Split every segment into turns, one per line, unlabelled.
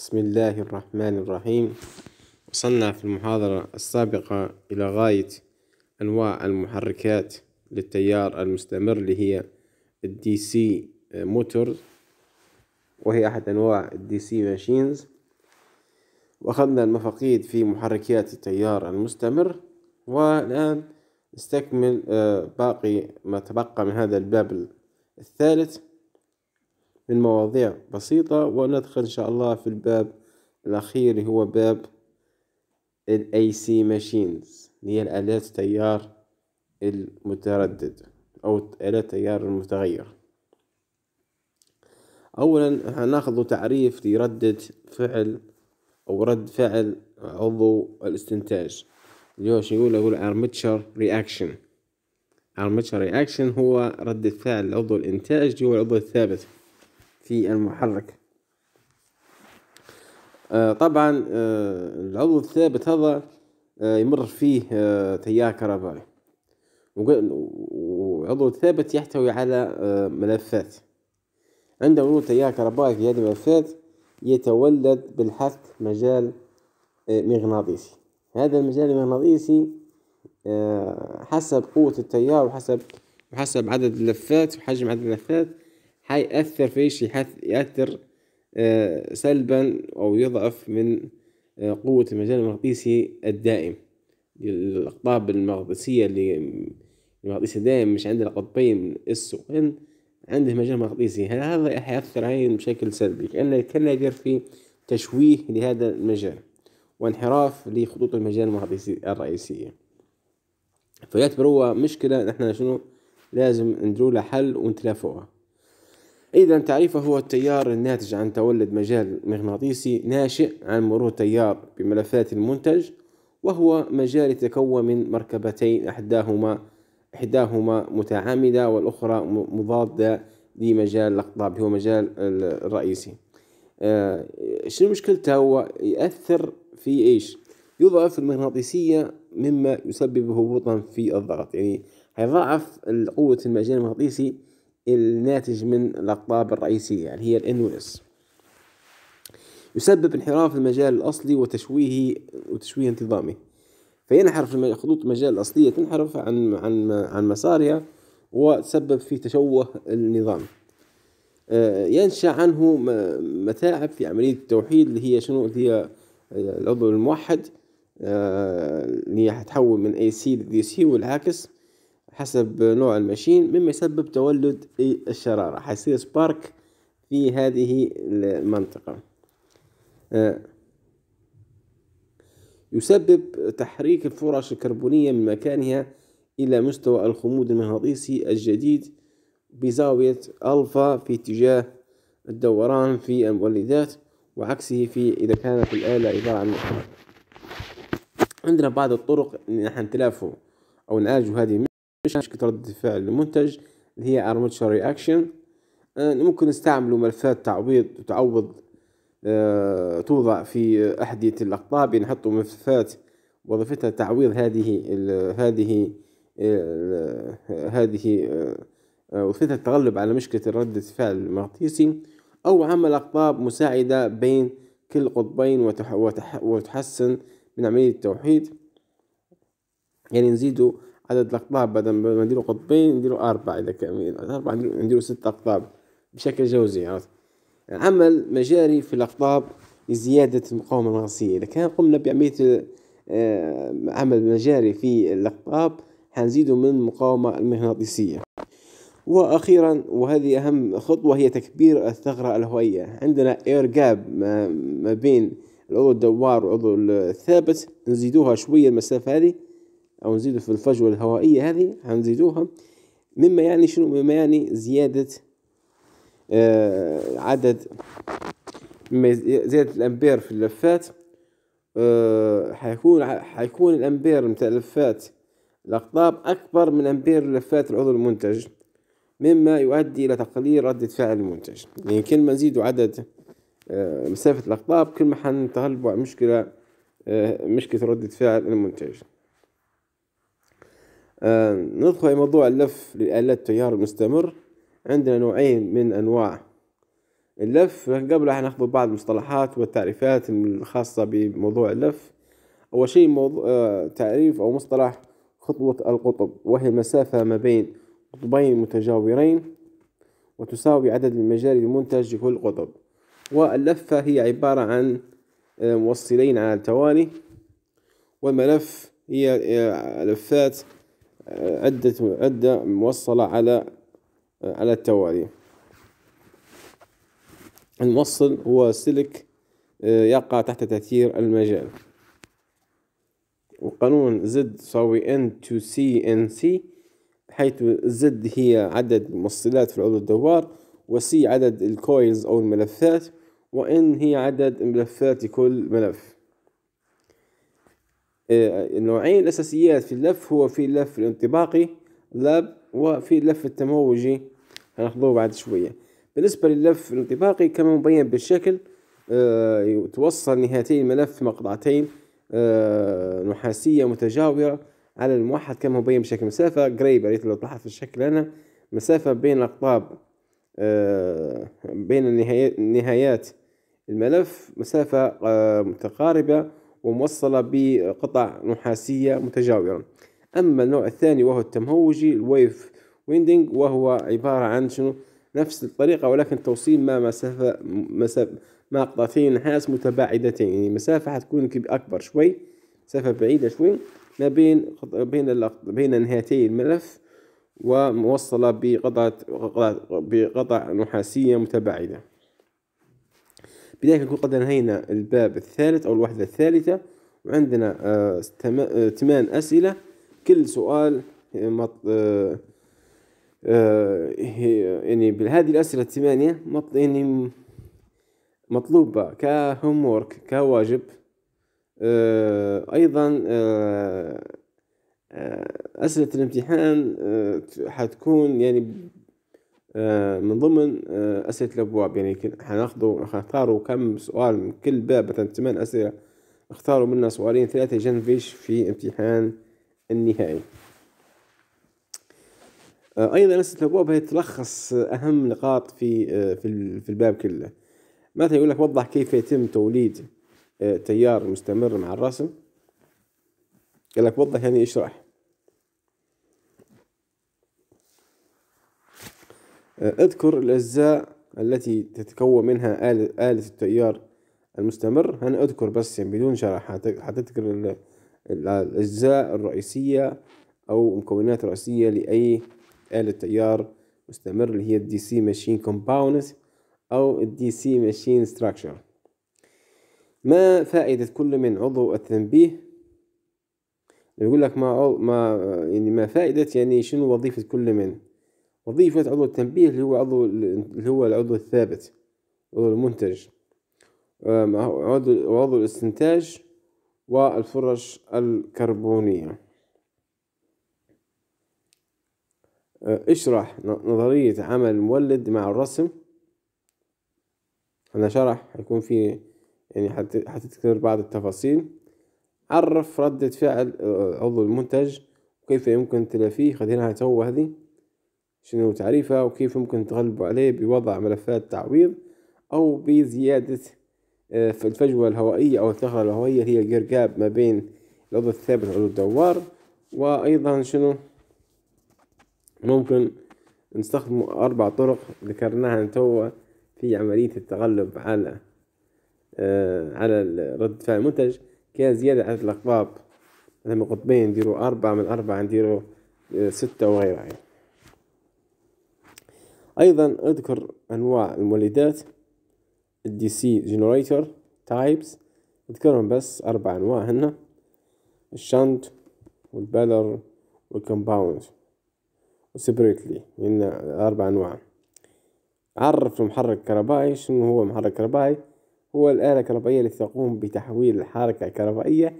بسم الله الرحمن الرحيم وصلنا في المحاضرة السابقة إلى غاية أنواع المحركات للتيار المستمر اللي هي الدي سي موتور وهي أحد أنواع الدي سي ماشينز وأخذنا المفاقيد في محركات التيار المستمر والآن نستكمل آه، باقي ما تبقى من هذا الباب الثالث من مواضيع بسيطة وندخل إن شاء الله في الباب الأخير اللي هو باب الـ AC machines اللي هي الآلات التيار المتردد أو آلات التيار المتغير أولا هناخذ تعريف لردة فعل أو رد فعل عضو الاستنتاج اللي هو شو يقول يقول armature reaction armature reaction هو ردة فعل عضو الإنتاج اللي هو العضو الثابت في المحرك آه، طبعا آه، العضو الثابت هذا آه، يمر فيه تيار كهربائي والعضو الثابت يحتوي على ملفات عند مرور تيار كهربائي في هذه الملفات يتولد بالحث مجال مغناطيسي هذا المجال المغناطيسي حسب قوة التيار وحسب وحسب عدد اللفات وحجم عدد اللفات حيأثر في شيء يأثر آه، سلبا أو يضعف من آه، قوة المجال المغناطيسي الدائم الأقطاب المغناطيسية اللي المغناطيسي الدائم مش عندنا قطبين اس و ان عنده مجال مغناطيسي هذا حيأثر عليه بشكل سلبي كأنه كان يدير في تشويه لهذا المجال وانحراف لخطوط المجال المغناطيسي الرئيسية فيعتبر هو مشكلة نحن شنو لازم نديرولها حل ونتلافوها إذا تعريفه هو التيار الناتج عن تولد مجال مغناطيسي ناشئ عن مرور تيار بملفات المنتج وهو مجال يتكون من مركبتين إحداهما إحداهما متعامدة والأخرى مضادة لمجال الأقطاب هو مجال الرئيسي آه، شنو مشكلته هو يأثر في إيش يضعف المغناطيسية مما يسبب هبوطا في الضغط يعني هيضاعف قوة المجال المغناطيسي الناتج من الأقطاب الرئيسية يعني هي الإن يسبب انحراف المجال الأصلي وتشويه وتشويه انتظامي فينحرف خطوط المجال الأصلية تنحرف عن عن عن مسارها وتسبب في تشوه النظام آه، ينشأ عنه متاعب في عملية التوحيد اللي هي شنو اللي هي العضو الموحد آه، اللي هتحول من AC لDC والعكس حسب نوع الماشين مما يسبب تولد الشرارة حيصير سبارك في هذه المنطقة آه، يسبب تحريك الفرش الكربونية من مكانها إلى مستوى الخمود المغناطيسي الجديد بزاوية ألفا في اتجاه الدوران في المولدات وعكسه في إذا كانت الآلة عبارة عن محرك عندنا بعض الطرق نحن نتلافوا أو نعالجوا هذه مشكلة كي رد فعل المنتج اللي هي Armature Reaction آه، ممكن نستعملوا ملفات تعويض تعوض آه، توضع في أحدية الأقطاب يعني نحطوا ملفات وظيفتها تعويض هذه ال هذه ال هذه آه، وظيفتها التغلب على مشكلة ردة فعل المغناطيسي أو عمل أقطاب مساعدة بين كل قطبين وتحسن من عملية التوحيد يعني نزيدوا عدد الأقطاب بدل ما نديرو قطبين نديرو أربعة إذا كان أربعة نديرو ستة أقطاب بشكل جوزي عرفت يعني عمل مجاري في الأقطاب لزيادة المقاومة المغناطيسية إذا كان قمنا بعملية آه، عمل مجاري في الأقطاب حنزيدوا من المقاومة المغناطيسية واخيرا وهذه اهم خطوه هي تكبير الثغره الهوائيه عندنا اير جاب ما بين العضو الدوار والعضو الثابت نزيدوها شويه المسافه هذه أو نزيده في الفجوة الهوائية هذه هنزيدوها مما يعني شنو مما يعني زيادة آه عدد مما زيادة الأمبير في اللفات آه حيكون حيكون الأمبير متاع لفات الأقطاب أكبر من أمبير لفات العضو المنتج مما يؤدي إلى تقليل ردة فعل المنتج يعني كل ما نزيدوا عدد آه مسافة الأقطاب كل ما حنتغلبوا على مشكلة آه، مشكلة ردة فعل المنتج آه ندخل في موضوع اللف لآلات التيار المستمر عندنا نوعين من أنواع اللف لكن قبل راح ناخذ بعض المصطلحات والتعريفات الخاصة بموضوع اللف أول شيء موضوع آه، تعريف أو مصطلح خطوة القطب وهي المسافة ما بين قطبين متجاورين وتساوي عدد المجاري المنتج لكل قطب واللفة هي عبارة عن آه، موصلين على التوالي والملف هي آه، لفات عدة عدة موصلة على على التوالي الموصل هو سلك آه، يقع تحت تأثير المجال وقانون زد يساوي N to C N C حيث Z هي عدد الموصلات في العضو الدوار و C عدد الكويلز أو الملفات و N هي عدد الملفات لكل ملف آه، النوعين الأساسيات في اللف هو في اللف الانطباقي لاب وفي اللف التموجي هناخذوه بعد شوية بالنسبة لللف الانطباقي كما مبين بالشكل آه، توصل نهايتي الملف مقطعتين آه، نحاسية متجاورة على الموحد كما مبين بشكل مسافة قريبة ريت لو تلاحظ في الشكل هنا مسافة بين الأقطاب بين النهايات الملف مسافة متقاربة وموصلة بقطع نحاسية متجاورة أما النوع الثاني وهو التمهوجي الويف ويندينج وهو عبارة عن شنو نفس الطريقة ولكن توصيل ما مسافة مسافة ما قطعتين نحاس متباعدتين يعني المسافة حتكون أكبر شوي مسافة بعيدة شوي ما بين بين بين نهايتي الملف وموصلة بقطعة بقطع نحاسية متباعدة بذلك نكون قد انهينا الباب الثالث أو الوحدة الثالثة وعندنا آه، آه، ثمان أسئلة كل سؤال آه، يعني بهذه الأسئلة الثمانية يعني مطلوبة كهوم وورك كواجب أيضا أسئلة الامتحان حتكون يعني آه، من ضمن آه، أسئلة الأبواب يعني حناخذوا اختاروا كم سؤال من كل باب مثلا ثمان أسئلة اختاروا منا سؤالين ثلاثة جنفيش في امتحان النهائي آه، أيضا أسئلة الأبواب هي تلخص أهم نقاط في في الباب كله مثلا يقول لك وضح كيف يتم توليد تيار مستمر مع الرسم قال لك وضح يعني اشرح آه، اذكر الأجزاء التي تتكون منها آلة, آلة التيار المستمر أنا أذكر بس يعني بدون شرح حتذكر الأجزاء الرئيسية أو مكونات رئيسية لأي آلة تيار مستمر اللي هي الدي سي ماشين كومباوند أو الدي سي ماشين ستراكشر ما فائدة كل من عضو التنبيه يقول لك ما ما يعني ما فائدة يعني شنو وظيفة كل من وظيفة عضو التنبيه اللي هو عضو اللي هو العضو الثابت عضو المنتج عضو عضو الاستنتاج والفرش الكربونية أه، اشرح نظرية عمل مولد مع الرسم أنا شرح حيكون في يعني حتذكر بعض التفاصيل عرف ردة فعل أه، عضو المنتج وكيف يمكن تلافيه خلينا هتوه هذه شنو تعريفها وكيف ممكن تغلبوا عليه بوضع ملفات تعويض أو بزيادة آه، الفجوة الهوائية أو الثغرة الهوائية هي القرقاب ما بين العضو الثابت والعضو الدوار وأيضا شنو ممكن نستخدم أربع طرق ذكرناها توا في عملية التغلب على آه، على رد فعل المنتج كزيادة عدد الأقطاب مثلا قطبين نديرو أربعة من أربعة نديرو آه، ستة وغيرها يعني. أيضا أذكر أنواع المولدات الدي سي جنريتور تايبس أذكرهم بس أربع أنواع هنا الشنت والبالر والكمباوند وسبريتلي هنا أربع أنواع عرف المحرك الكهربائي شنو هو محرك كهربائي هو الآلة الكهربائية التي تقوم بتحويل الحركة الكهربائية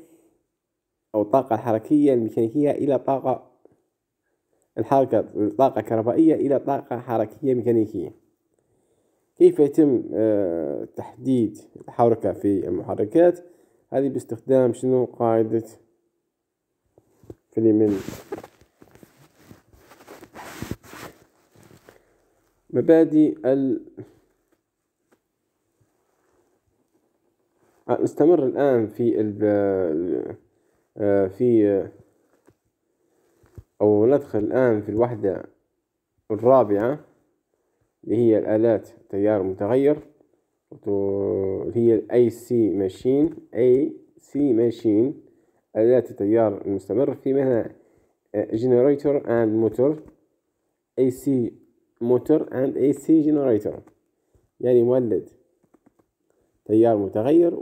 أو الطاقة الحركية الميكانيكية إلى طاقة الحركة طاقة كهربائية إلى طاقة حركية ميكانيكية كيف يتم آه، تحديد الحركة في المحركات هذه باستخدام شنو قاعدة فليمن مبادئ ال آه، نستمر الآن في ال آه، في أو ندخل الآن في الوحدة الرابعة اللي هي الآلات تيار متغير هي الـ AC machine AC machine آلات التيار المستمر في منها آه، generator and motor AC motor and AC generator يعني مولد تيار متغير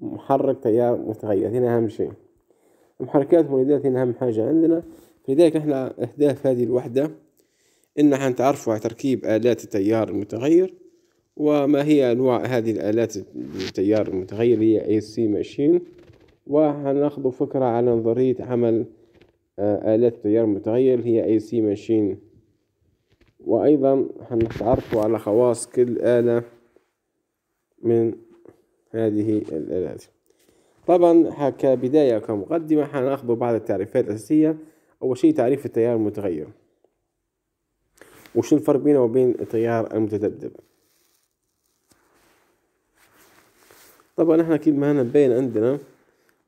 ومحرك تيار متغير هنا أهم شيء المحركات والإدارات هنا أهم حاجة عندنا لذلك احنا أهداف هذه الوحدة إن حنتعرفوا على تركيب آلات التيار المتغير وما هي أنواع هذه الآلات التيار المتغير هي اي سي ماشين وهناخدوا فكرة على نظرية عمل آه، آلات التيار المتغير هي اي سي ماشين وأيضا هنتعرفوا على خواص كل آلة من هذه الآلات طبعا كبداية كمقدمة هناخد بعض التعريفات الأساسية أول شيء تعريف التيار المتغير وشو الفرق بينه وبين التيار المتذبذب طبعا احنا كما هنا مبين عندنا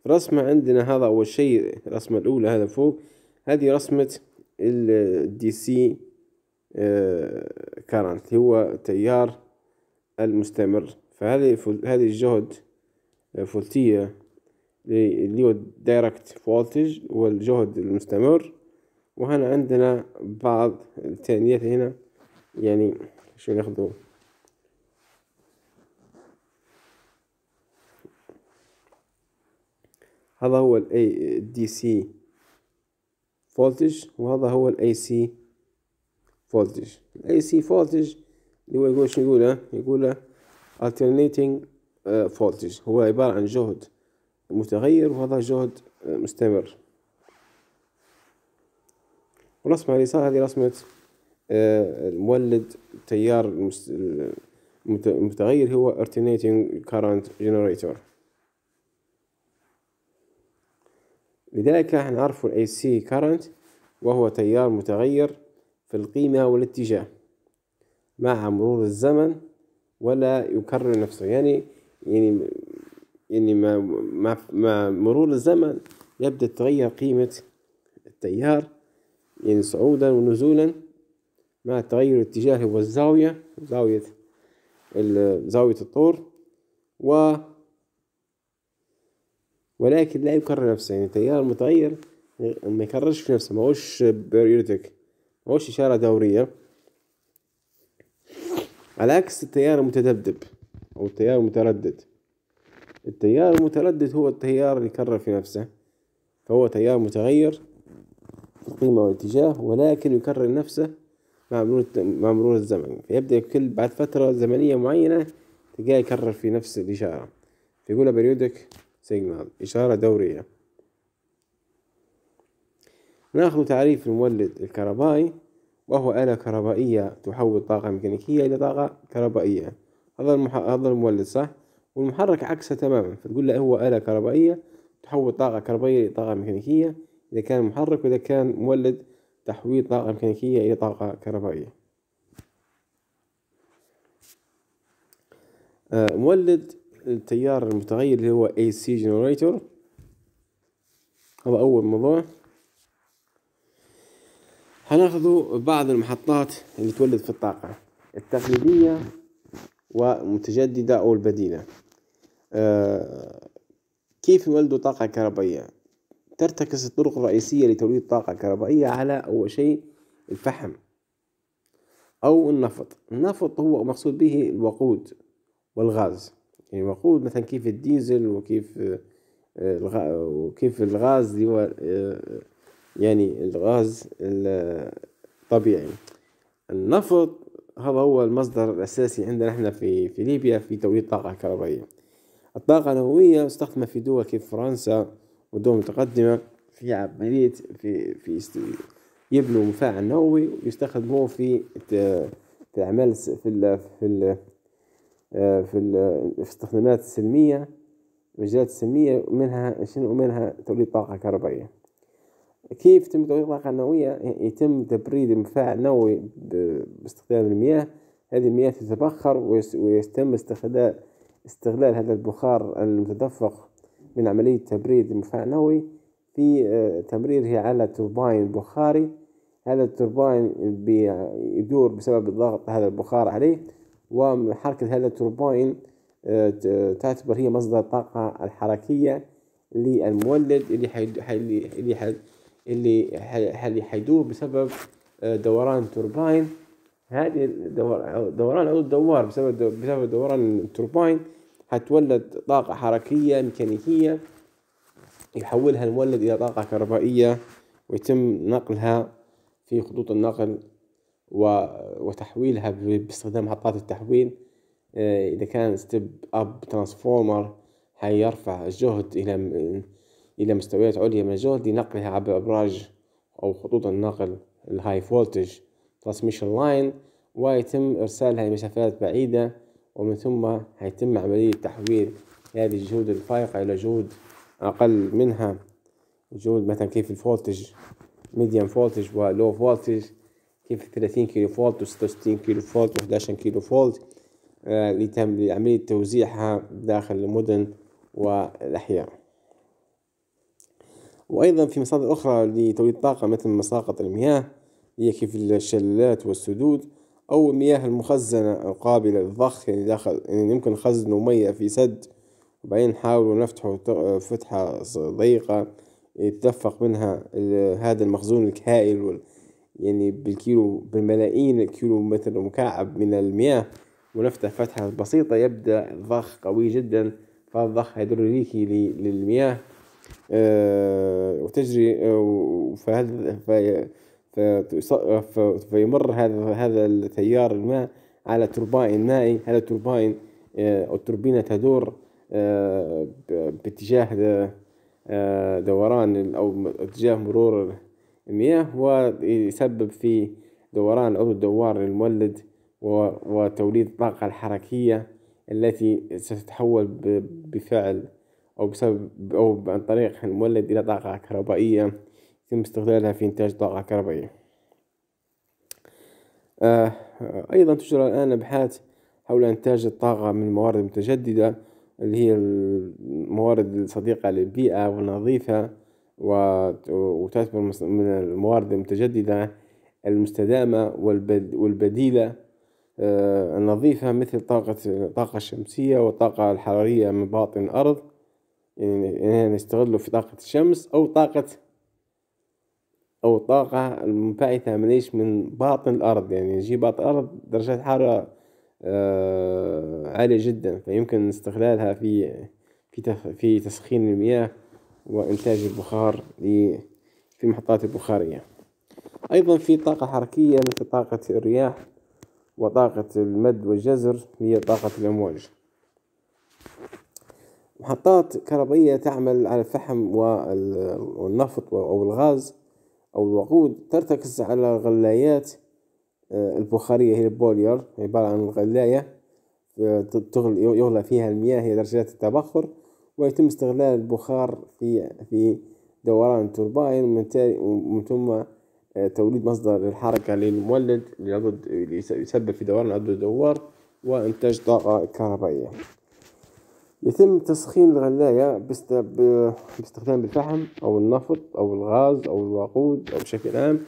رسمة عندنا هذا أول شيء الرسمة الأولى هذا فوق هذه رسمة الدي سي آه، كارنت هو التيار المستمر فهذه هذه الجهد آه، فولتية اللي هو الدايركت فولتج والجهد الجهد المستمر وهنا عندنا بعض التانيات هنا يعني شو ناخذ هذا هو الاي دي سي فولتج وهذا هو الاي سي فولتج الاي سي فولتج اللي هو يقول شو يقوله يقوله alternating آه، فولتج هو عبارة عن جهد متغير وهذا جهد مستمر والرسمة اليسار هذه رسمة آه، المولد التيار المتغير هو alternating current generator لذلك راح نعرف ال AC current وهو تيار متغير في القيمة والاتجاه مع مرور الزمن ولا يكرر نفسه يعني يعني يعني مع, ما مع مرور الزمن يبدأ تتغير قيمة التيار يعني صعودا ونزولا مع تغير الاتجاه والزاوية زاوية زاوية الطور و ولكن لا يكرر نفسه يعني التيار المتغير ما يكررش في نفسه ماهوش بيريودك هوش إشارة دورية على عكس التيار المتذبذب أو التيار المتردد التيار المتردد هو التيار اللي يكرر في نفسه فهو تيار متغير في القيمة والاتجاه ولكن يكرر نفسه مع مرور مع مرور الزمن فيبدأ كل بعد فترة زمنية معينة تلقاه يكرر في نفس الإشارة فيقولها بريودك سيجنال إشارة دورية ناخذ تعريف المولد الكهربائي وهو آلة كهربائية تحول طاقة ميكانيكية إلى طاقة كهربائية هذا المح... هذا المولد صح؟ والمحرك عكسه تماما فتقول له هو آلة كهربائية تحول طاقة كهربائية لطاقة ميكانيكية إذا كان محرك وإذا كان مولد تحويل طاقة ميكانيكية إلى طاقة كهربائية آه، مولد التيار المتغير اللي هو AC generator هذا أول موضوع هناخذ بعض المحطات اللي تولد في الطاقة التقليدية والمتجددة أو البديلة آه، كيف يولد طاقة كهربائية؟ ترتكز الطرق الرئيسية لتوليد طاقة كهربائية على أول شيء الفحم أو النفط النفط هو مقصود به الوقود والغاز يعني الوقود مثلا كيف الديزل وكيف آه، الغ... وكيف الغاز اللي هو آه، يعني الغاز الطبيعي النفط هذا هو المصدر الأساسي عندنا احنا في في ليبيا في توليد طاقة كهربائية الطاقة النووية مستخدمة في دول كيف فرنسا والدول المتقدمة في عملية في في يبنوا مفاعل نووي ويستخدموه في في الأعمال في ال في ال في الاستخدامات السلمية المجالات السلمية ومنها شنو منها توليد طاقة كهربائية كيف يتم توليد الطاقة النووية يتم تبريد مفاعل نووي باستخدام المياه هذه المياه تتبخر ويتم استخدام استغلال هذا البخار المتدفق من عملية تبريد المفاعل النووي في آه، تمريره على توربين بخاري هذا التوربين يدور بسبب ضغط هذا البخار عليه وحركة هذا التوربين آه، تعتبر هي مصدر الطاقة الحركية للمولد اللي اللي اللي اللي حيدور بسبب آه، دوران توربين هذه دوران او الدوار بسبب بسبب دوران التوربين حتولد طاقة حركية ميكانيكية يحولها المولد إلى طاقة كهربائية ويتم نقلها في خطوط النقل وتحويلها باستخدام محطات التحويل آه، إذا كان ستيب أب ترانسفورمر حيرفع الجهد إلى إلى مستويات عليا من الجهد لنقلها عبر أبراج أو خطوط النقل الهاي فولتج ترانسميشن لاين ويتم إرسالها لمسافات بعيدة ومن ثم هيتم عملية تحويل هذه الجهود الفائقة إلى جهود أقل منها جهود مثلا كيف الفولتج ميديم فولتج ولو فولتج كيف 30 كيلو فولت و66 كيلو فولت و11 كيلو فولت آه، لتم عملية توزيعها داخل المدن والأحياء وأيضا في مصادر أخرى لتوليد الطاقة مثل مساقط المياه هي كيف الشلالات والسدود أو المياه المخزنة القابلة للضخ يعني داخل يعني يمكن نخزنوا مية في سد وبعدين نحاولوا نفتحوا فتحة ضيقة يتدفق منها هذا المخزون الهائل يعني بالكيلو بالملايين الكيلو متر مكعب من المياه ونفتح فتحة بسيطة يبدأ الضخ قوي جدا فالضخ هيدروليكي للمياه آه، وتجري آه، فهذا فيمر هذا هذا التيار الماء على تربائن مائي هذا التربائن أو آه، التوربينة تدور آه، باتجاه آه، دوران أو اتجاه مرور المياه ويسبب في دوران عضو الدوار المولد وتوليد الطاقة الحركية التي ستتحول بفعل أو بسبب أو عن طريق المولد إلى طاقة كهربائية يتم استغلالها في إنتاج طاقة كهربائية آه، أيضا تجرى الآن أبحاث حول إنتاج الطاقة من موارد متجددة اللي هي الموارد الصديقة للبيئة والنظيفة وتعتبر من الموارد المتجددة المستدامة والبديلة آه، النظيفة مثل طاقة الطاقة الشمسية والطاقة الحرارية من باطن الأرض يعني نستغله في طاقة الشمس أو طاقة أو الطاقة المنبعثة من إيش من باطن الأرض يعني يجي باطن الأرض درجات حرارة آه، عالية جدا فيمكن استغلالها في في في تسخين المياه وإنتاج البخار في المحطات البخارية أيضا في طاقة حركية مثل طاقة الرياح وطاقة المد والجزر هي طاقة الأمواج محطات كهربائية تعمل على الفحم والنفط أو الغاز أو الوقود ترتكز على غلايات آه، البخارية هي البوليور عبارة عن غلاية آه، يغلى فيها المياه هي درجات التبخر ويتم استغلال البخار في في دوران التورباين ومن ثم آه، توليد مصدر للحركة للمولد ليسبب في دوران عدد الدوار وإنتاج طاقة كهربائية. يتم تسخين الغلاية باستخدام الفحم أو النفط أو الغاز أو الوقود أو بشكل عام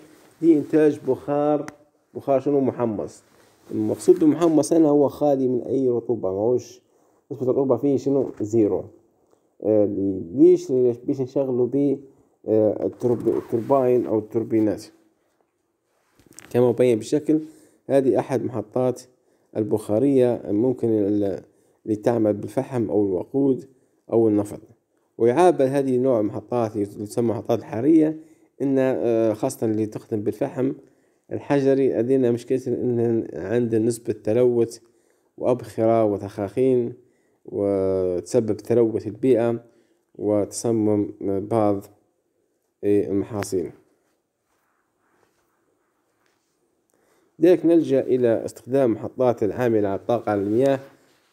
لإنتاج بخار بخار شنو محمص المقصود بالمحمص هنا هو خالي من أي رطوبة ماهوش نسبة الرطوبة فيه شنو زيرو آه ليش باش نشغلو بيه آه الترباين أو التوربينات كما بين بالشكل هذه أحد محطات البخارية ممكن لتعمل بالفحم أو الوقود أو النفط ويعابر هذه نوع محطات تسمى محطات الحرارية إن آه، خاصة اللي تخدم بالفحم الحجري لدينا مشكلة إن عند نسبة تلوث وأبخرة وتخاخين وتسبب تلوث البيئة وتصمم بعض إيه، المحاصيل لذلك نلجأ إلى استخدام محطات العاملة على الطاقة على المياه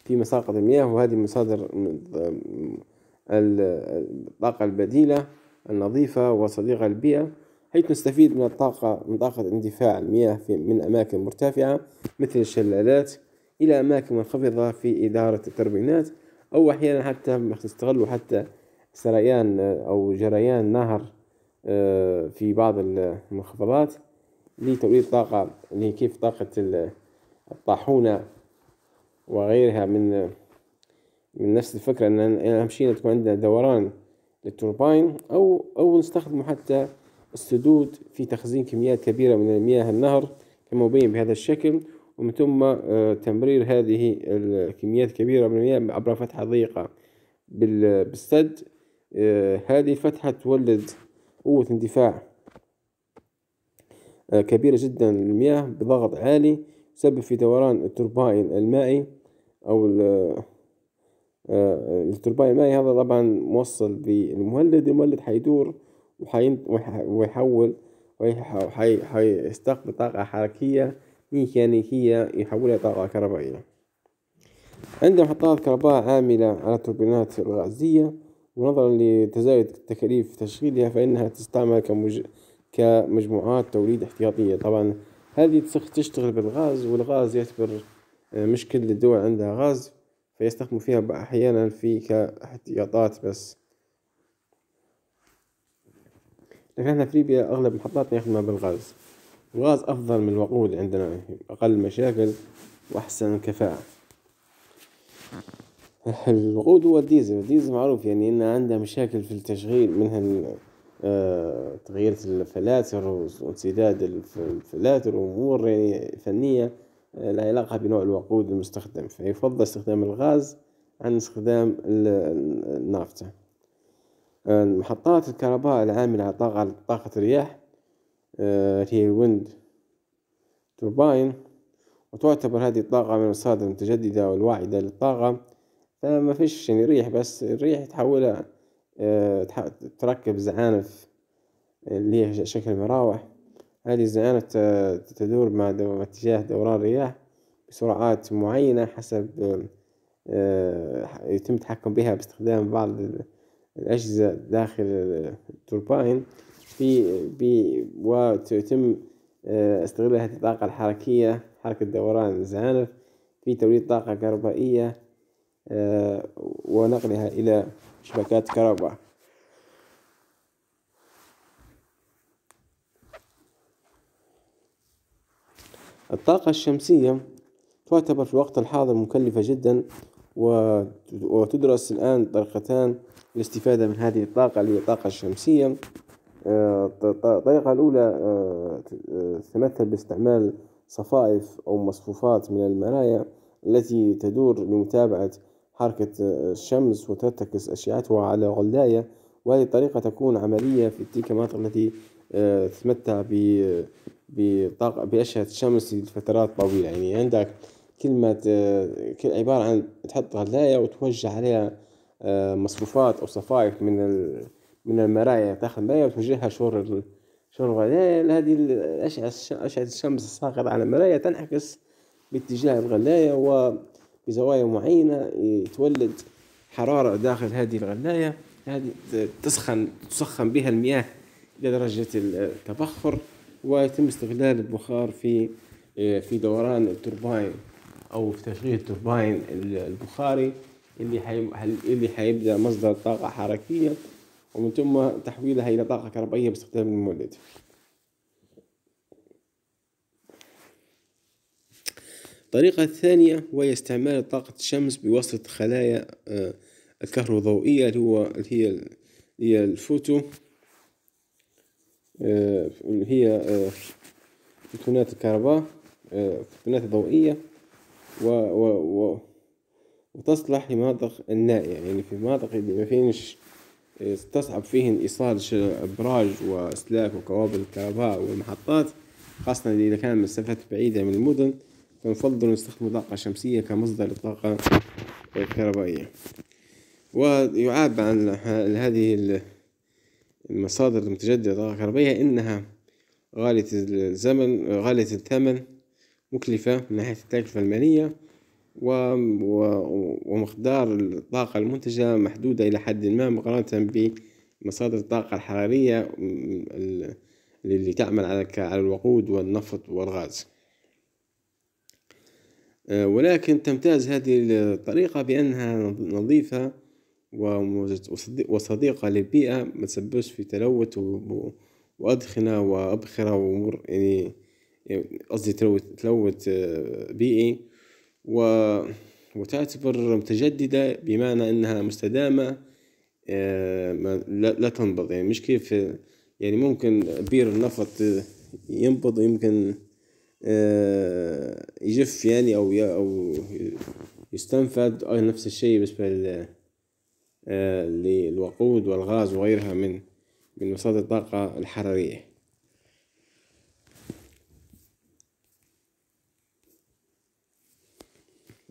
في مساقط المياه وهذه مصادر الطاقة البديلة النظيفة وصديقة للبيئة حيث نستفيد من الطاقة من طاقة اندفاع المياه من أماكن مرتفعة مثل الشلالات إلى أماكن منخفضة في إدارة التربينات أو أحيانا حتى نستغلوا حتى سريان أو جريان نهر آه، في بعض المنخفضات لتوليد طاقة كيف طاقة الطاحونة وغيرها من من نفس الفكرة أن أهم شيء تكون عندنا دوران للتوربين أو أو نستخدم حتى السدود في تخزين كميات كبيرة من مياه النهر كما بين بهذا الشكل ومن ثم آه، تمرير هذه الكميات الكبيرة من المياه عبر فتحة ضيقة بالسد آه، هذه الفتحة تولد قوة اندفاع آه، كبيرة جدا للمياه بضغط عالي تسبب في دوران التورباين المائي أو آه، الترباية المائية هذا طبعا موصل بالمولد المولد حيدور ويحول وحيستقبل طاقة حركية ميكانيكية يحولها طاقة كهربائية عندنا محطات كهرباء عاملة على التوربينات الغازية ونظرا لتزايد تكاليف تشغيلها فإنها تستعمل كمج... كمجموعات توليد احتياطية طبعا هذه تشتغل بالغاز والغاز يعتبر مش كل الدول عندها غاز فيستخدموا فيها أحيانا في كاحتياطات بس لكن احنا في ليبيا أغلب محطاتنا يخدمها بالغاز الغاز أفضل من الوقود عندنا أقل مشاكل وأحسن كفاءة الوقود هو الديزل الديزل معروف يعني إن عنده مشاكل في التشغيل منها آه، تغيير الفلاتر وانسداد الفلاتر وأمور يعني فنية علاقة بنوع الوقود المستخدم فيفضل استخدام الغاز عن استخدام النافذة محطات الكهرباء العاملة على طاقة الرياح آه، هي الويند تورباين وتعتبر هذه الطاقة من المصادر المتجددة والواعدة للطاقة فما فيش يعني ريح بس الريح تحولها آه، تركب زعانف اللي هي شكل مراوح هذه الزعانة تدور مع اتجاه دوران الرياح بسرعات معينة حسب آه، يتم التحكم بها باستخدام بعض الأجهزة داخل التورباين في بي ويتم آه، استغلال هذه الطاقة الحركية حركة دوران الزعانف في توليد طاقة كهربائية آه، ونقلها إلى شبكات كهرباء الطاقة الشمسية تعتبر في الوقت الحاضر مكلفة جدا وتدرس الآن طريقتان للاستفادة من هذه الطاقة اللي هي الطاقة الشمسية الطريقة آه، الأولى آه، آه، تتمثل باستعمال صفائف أو مصفوفات من المرايا التي تدور لمتابعة حركة الشمس وترتكز أشعتها على غلاية وهذه الطريقة تكون عملية في تلك المناطق التي تتمتع بطاقة بأشعة الشمس لفترات طويلة يعني عندك كلمة عبارة عن تحط غلاية وتوجه عليها آه، مصروفات أو صفائف من من المرايا تاخذ المرايا وتوجهها شور شور الغلاية هذه الأشعة أشعة الشمس الساقطة على المرايا تنعكس باتجاه الغلاية وبزوايا معينة تولد حرارة داخل هذه الغلاية هذه تسخن تسخن بها المياه إلى درجة التبخر ويتم استغلال البخار في آه، في دوران التورباين او في تشغيل التورباين البخاري اللي حي... اللي حيبدا مصدر طاقه حركيه ومن ثم تحويلها الى طاقه كهربائيه باستخدام المولد الطريقة الثانية وهي استعمال طاقة الشمس بواسطة خلايا آه، الكهروضوئية اللي هو اللي هي الفوتو هي فوتونات آه، الكهرباء فوتونات آه، ضوئية و, و, و وتصلح لمناطق النائية يعني في مناطق اللي ما فيهنش آه، تصعب فيه إيصال أبراج وأسلاك وكوابل الكهرباء والمحطات خاصة إذا كان مسافات بعيدة من المدن فنفضل نستخدم طاقة شمسية كمصدر للطاقة الكهربائية ويعاب عن هذه المصادر المتجددة للطاقة الكهربائية إنها غالية الزمن غالية الثمن مكلفة من ناحية التكلفة المالية ومقدار الطاقة المنتجة محدودة إلى حد ما مقارنة بمصادر الطاقة الحرارية اللي تعمل على الوقود والنفط والغاز آه، ولكن تمتاز هذه الطريقة بأنها نظيفة وصديقة للبيئة ما تسببش في تلوث وأدخنة وأبخرة وأمور يعني قصدي تلوث تلوث آه، بيئي و وتعتبر متجددة بمعنى أنها مستدامة آه، لا تنبض يعني مش كيف يعني ممكن بير النفط ينبض ويمكن آه، يجف يعني أو أو يستنفد أو نفس الشيء بالنسبة آه، للوقود والغاز وغيرها من من مصادر الطاقة الحرارية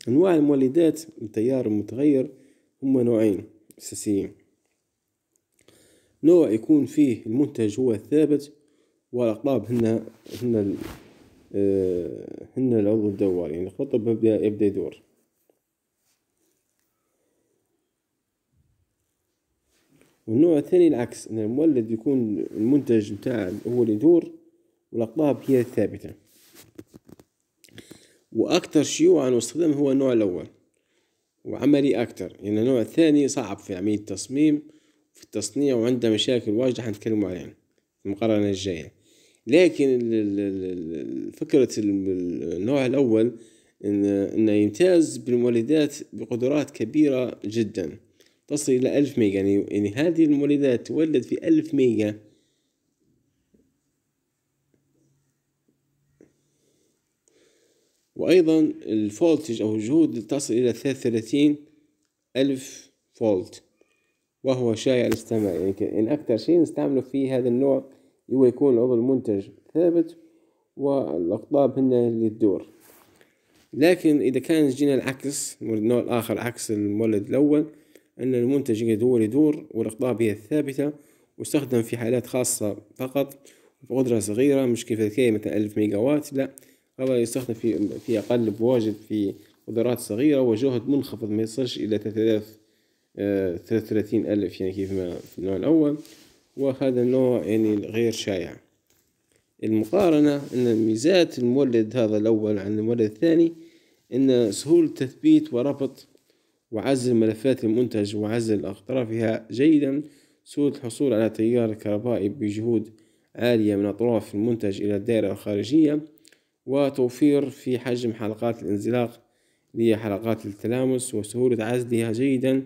أنواع المولدات التيار المتغير هما نوعين أساسيين نوع يكون فيه المنتج هو الثابت والأقطاب هنا هنا آه، هن العضو الدوار يعني القطب يبدأ يدور والنوع الثاني العكس ان المولد يكون المنتج نتاع هو اللي يدور والاقطاب هي الثابته واكثر شيوعا واستخدام هو النوع الاول وعملي اكثر لان يعني النوع الثاني صعب في عمليه التصميم في التصنيع وعنده مشاكل واجده حنتكلم عليها في المقارنه الجايه لكن فكره النوع الاول انه يمتاز بالمولدات بقدرات كبيره جدا تصل إلى ألف ميجا يعني, يعني هذه المولدات تولد في ألف ميجا وأيضا الفولتج أو الجهود تصل إلى ثلاثين ألف فولت وهو شايع الاستعمال يعني إن يعني أكثر شيء نستعمله في هذا النوع هو يكون العضو المنتج ثابت والأقطاب هن اللي تدور لكن إذا كان جينا العكس النوع الآخر عكس المولد الأول أن المنتج يدور يدور والأقطاع بها الثابتة واستخدم في حالات خاصة فقط بقدرة صغيرة مش كيف الكي مثلا ألف ميجا وات لا هذا يستخدم في في أقل بواجد في قدرات صغيرة وجهد منخفض ما يصلش إلى ثلاث آه، ثلاثين ألف يعني كيف ما في النوع الأول وهذا النوع يعني غير شائع المقارنة أن ميزات المولد هذا الأول عن المولد الثاني أن سهولة تثبيت وربط وعزل ملفات المنتج وعزل أطرافها جيدا سهولة الحصول على تيار كهربائي بجهود عالية من أطراف المنتج إلى الدائرة الخارجية وتوفير في حجم حلقات الانزلاق هي حلقات التلامس وسهولة عزلها جيدا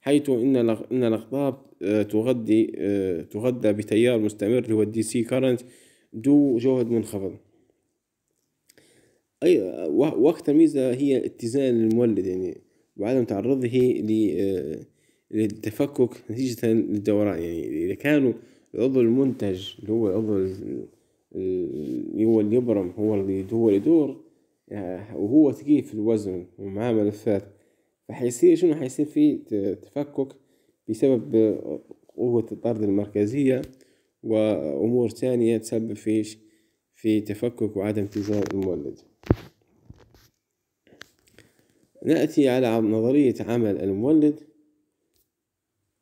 حيث إن إن الأقطاب آه، تغذي آه، تغذى بتيار مستمر هو الدي سي كارنت ذو جهد منخفض أي وأكثر ميزة هي اتزان المولد يعني وعدم تعرضه آه، للتفكك نتيجة للدوران يعني إذا كانوا العضو المنتج اللي هو العضو اللي هو اللي يبرم هو اللي هو اللي يدور آه، وهو ثقيل في الوزن ومعاه ملفات فحيصير شنو حيصير في تفكك بسبب قوة الطرد المركزية وأمور تانية تسبب فيش في تفكك وعدم التزام المولد. نأتي على نظرية عمل المولد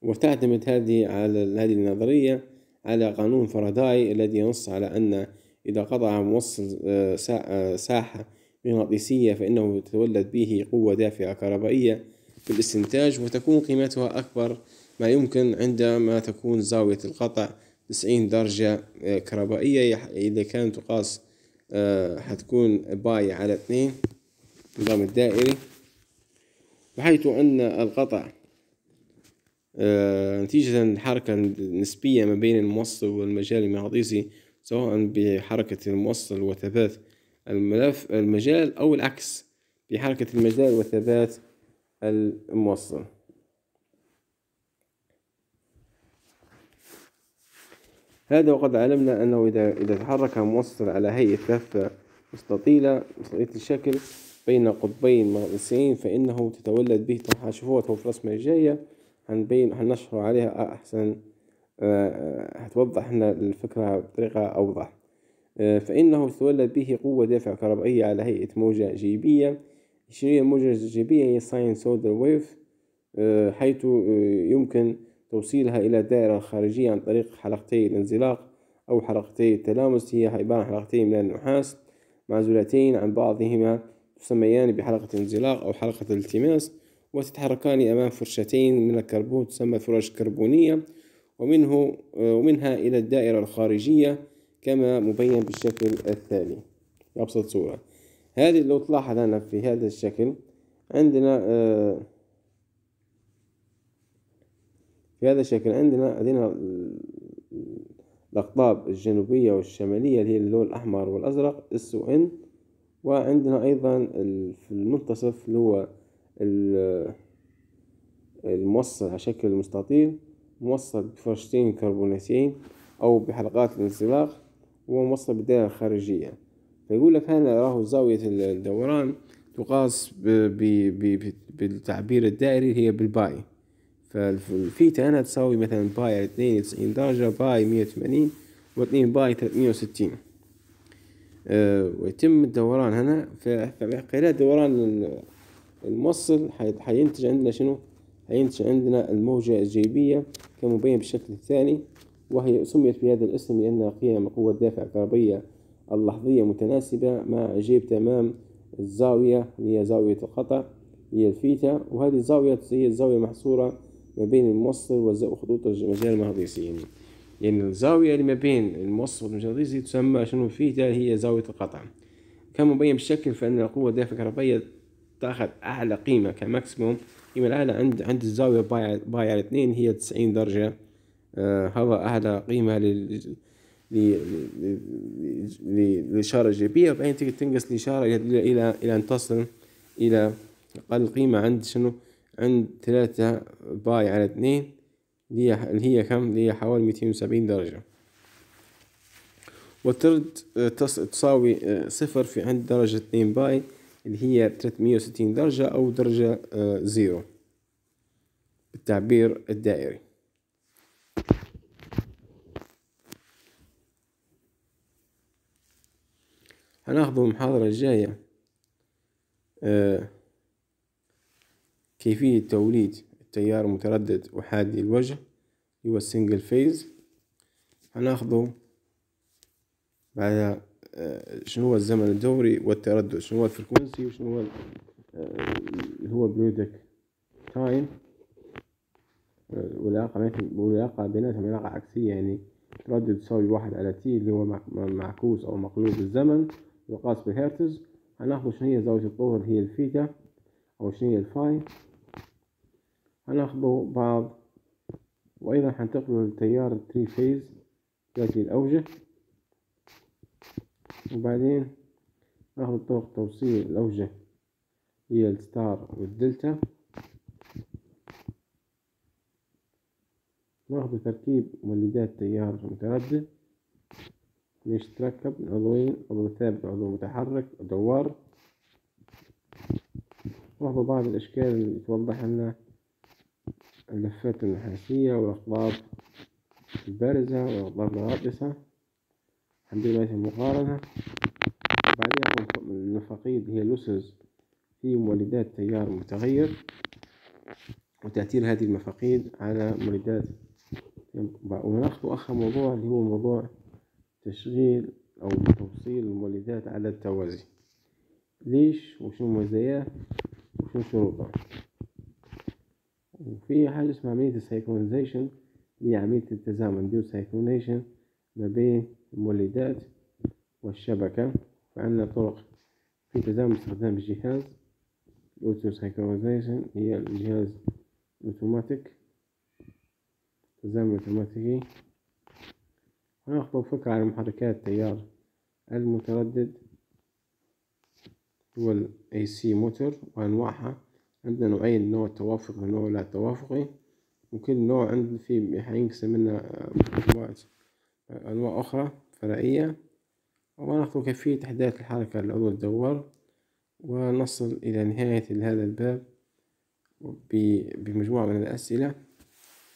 وتعتمد هذه على هذه النظرية على قانون فاراداي الذي ينص على أن إذا قطع موصل آه، آه، ساحة مغناطيسية فإنه تتولد به قوة دافعة كهربائية في الاستنتاج وتكون قيمتها أكبر ما يمكن عندما تكون زاوية القطع 90 درجة آه، كهربائية إذا كانت تقاس حتكون باي على 2 النظام الدائري بحيث أن القطع آه، نتيجة الحركة النسبية ما بين الموصل والمجال المغناطيسي سواء بحركة الموصل وثبات الملف المجال أو العكس بحركة المجال وثبات الموصل هذا وقد علمنا أنه إذا إذا تحرك موصل على هيئة لفة مستطيلة مستطيلة الشكل بين قطبين مغناطيسيين فإنه تتولد به طبعا تو في الرسمة الجاية هنبين هنشرح عليها أحسن آه، آه، هتوضح لنا الفكرة بطريقة أوضح آه، فإنه تتولد به قوة دافعة كهربائية على هيئة موجة جيبية هي الموجة الجيبية هي ساين سودر ويف حيث يمكن توصيلها إلى الدائرة الخارجية عن طريق حلقتي الانزلاق أو حلقتي التلامس هي عبارة عن حلقتين من النحاس معزولتين عن بعضهما تسميان بحلقة انزلاق أو حلقة التماس وتتحركان أمام فرشتين من الكربون تسمى فرش كربونية ومنه آه، ومنها إلى الدائرة الخارجية كما مبين بالشكل التالي أبسط صورة هذه لو تلاحظ أنا في هذا الشكل عندنا آه، في هذا الشكل عندنا عندنا الأقطاب الجنوبية والشمالية اللي هي اللون الأحمر والأزرق S و N وعندنا أيضا في المنتصف اللي هو الموصل على شكل مستطيل موصل بفرشتين كربوناتيين أو بحلقات الانزلاق وموصل بالدائرة الخارجية فيقول لك هنا راهو زاوية الدوران تقاس بالتعبير الدائري هي بالباي فالفيتا هنا تساوي مثلا باي على اتنين وتسعين درجة باي مية وثمانين واثنين باي تلاتمية وستين آه، ويتم الدوران هنا خلال دوران الموصل حينتج عندنا شنو حينتج عندنا الموجة الجيبية كمبين بالشكل الثاني وهي سميت بهذا الاسم لأنها قيم قوة الدافع كهربية اللحظية متناسبة مع جيب تمام الزاوية هي زاوية القطع هي الفيتا وهذه الزاوية هي الزاوية محصورة ما بين الموصل وخطوط المجال المغناطيسي يعني. لأن يعني الزاوية اللي يعني ما بين الموصف والمغناطيسي تسمى شنو فيتا هي زاوية القطع كما مبين بالشكل فإن القوة الدافعة الكهربائية تأخذ أعلى قيمة كماكسيموم قيمة الأعلى عند عند الزاوية باي باي على اثنين هي تسعين درجة آه هذا أعلى قيمة لل للإشارة الجاذبية وبعدين تقدر تنقص الإشارة إلى إلى إلى أن تصل إلى أقل قيمة عند شنو عند ثلاثة باي على اثنين اللي هي كم اللي هي حوالي 270 درجة وترد آه، تساوي آه، صفر في عند درجة 2 باي اللي هي 360 درجة أو درجة آه، زيرو بالتعبير الدائري هناخد المحاضرة الجاية كيفية توليد تيار متردد وحادي الوجه هو السنجل فيز هناخده بعد آه، شنو هو الزمن الدوري والتردد شنو هو الفريكونسي وشنو هو آه، اللي هو بريودك تايم آه، والعلاقة والعلاقة بيناتهم علاقة عكسية يعني تردد تساوي واحد على تي اللي هو معكوس أو مقلوب الزمن يقاس بالهرتز هناخد شنو هي زاوية الطول هي الفيتا أو شنو هي الفاي هناخده بعض وايضا هنتقله للتيار التري فيز يأتي الأوجه وبعدين ناخد طرق توصيل الأوجه هي الستار والدلتا ناخد تركيب مولدات تيار متردد ليش تركب من عضوين عضو ثابت وعضو متحرك ودوار واخذ بعض الأشكال اللي توضح لنا اللفات النحاسية والأقطاب البارزة والأقطاب الغاطسة عندنا المقارنة بعدها النفقيد هي لوسز في مولدات تيار متغير وتأثير هذه المفاقيد على مولدات وناخذ آخر موضوع اللي هو موضوع تشغيل أو توصيل المولدات على التوازي ليش وشنو مزاياه وشنو شروطه وفي حاجة اسمها عملية السيكلونيزيشن هي عملية التزامن ديو سيكلونيشن ما بين المولدات والشبكة فعندنا طرق في تزامن استخدام الجهاز الأوتو سايكونيزيشن هي الجهاز الأوتوماتيك تزامن أوتوماتيكي هناخد فكرة عن محركات التيار المتردد هو الـ AC موتور وأنواعها عندنا نوعين نوع توافقي ونوع لا توافقي وكل نوع عندنا فيه حينقسم لنا أنواع أنواع أخرى فرعية وناخذ كيفية إحداث الحركة للعضو الدوار ونصل إلى نهاية هذا الباب بمجموعة من الأسئلة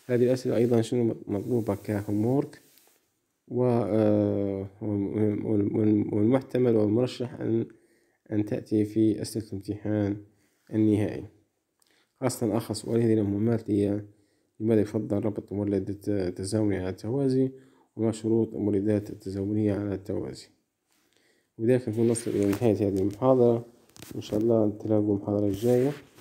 هذه الأسئلة أيضا شنو مطلوبة كهومورك آه، والمحتمل والمرشح أن أن تأتي في أسئلة الامتحان النهائي أصلا سؤالين وهذه المهمات هي لماذا يفضل ربط مولد التزامنية على التوازي وما شروط المولدات التزامنية على التوازي وبذلك نصل إلى نهاية هذه المحاضرة وإن شاء الله نتلاقوا المحاضرة الجاية